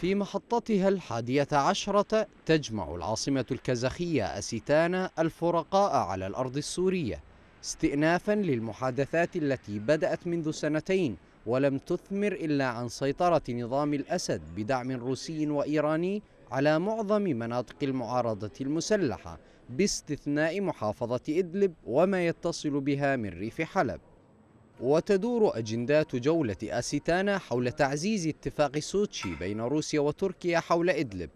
في محطتها الحادية عشرة تجمع العاصمة الكازاخية أسيتانا الفرقاء على الأرض السورية استئنافا للمحادثات التي بدأت منذ سنتين ولم تثمر إلا عن سيطرة نظام الأسد بدعم روسي وإيراني على معظم مناطق المعارضة المسلحة باستثناء محافظة إدلب وما يتصل بها من ريف حلب وتدور أجندات جولة أسيتانا حول تعزيز اتفاق سوتشي بين روسيا وتركيا حول إدلب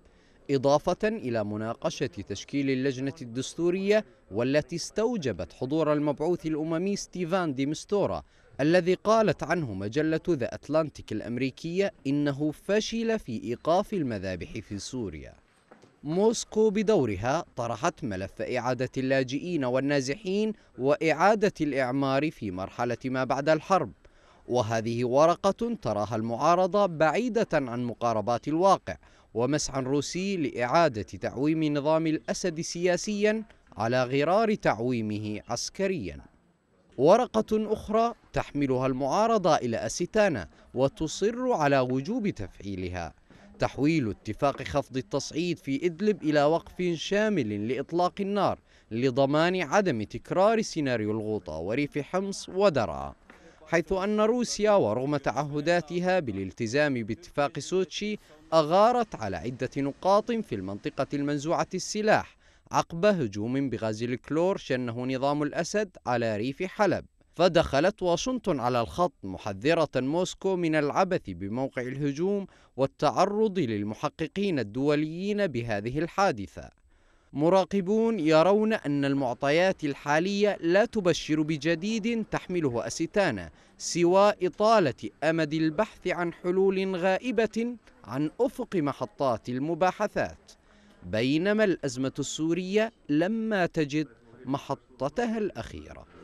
إضافة إلى مناقشة تشكيل اللجنة الدستورية والتي استوجبت حضور المبعوث الأممي ستيفان ديمستورا الذي قالت عنه مجلة ذا أتلانتيك الأمريكية إنه فشل في إيقاف المذابح في سوريا موسكو بدورها طرحت ملف إعادة اللاجئين والنازحين وإعادة الإعمار في مرحلة ما بعد الحرب وهذه ورقة تراها المعارضة بعيدة عن مقاربات الواقع ومسعى روسي لإعادة تعويم نظام الأسد سياسيا على غرار تعويمه عسكريا ورقة أخرى تحملها المعارضة إلى أستانا وتصر على وجوب تفعيلها تحويل اتفاق خفض التصعيد في إدلب إلى وقف شامل لإطلاق النار لضمان عدم تكرار سيناريو الغوطة وريف حمص ودرعا حيث أن روسيا ورغم تعهداتها بالالتزام باتفاق سوتشي أغارت على عدة نقاط في المنطقة المنزوعة السلاح عقب هجوم بغاز الكلور شنه نظام الأسد على ريف حلب فدخلت واشنطن على الخط محذرة موسكو من العبث بموقع الهجوم والتعرض للمحققين الدوليين بهذه الحادثة. مراقبون يرون أن المعطيات الحالية لا تبشر بجديد تحمله أستانا سوى إطالة أمد البحث عن حلول غائبة عن أفق محطات المباحثات، بينما الأزمة السورية لما تجد محطتها الأخيرة.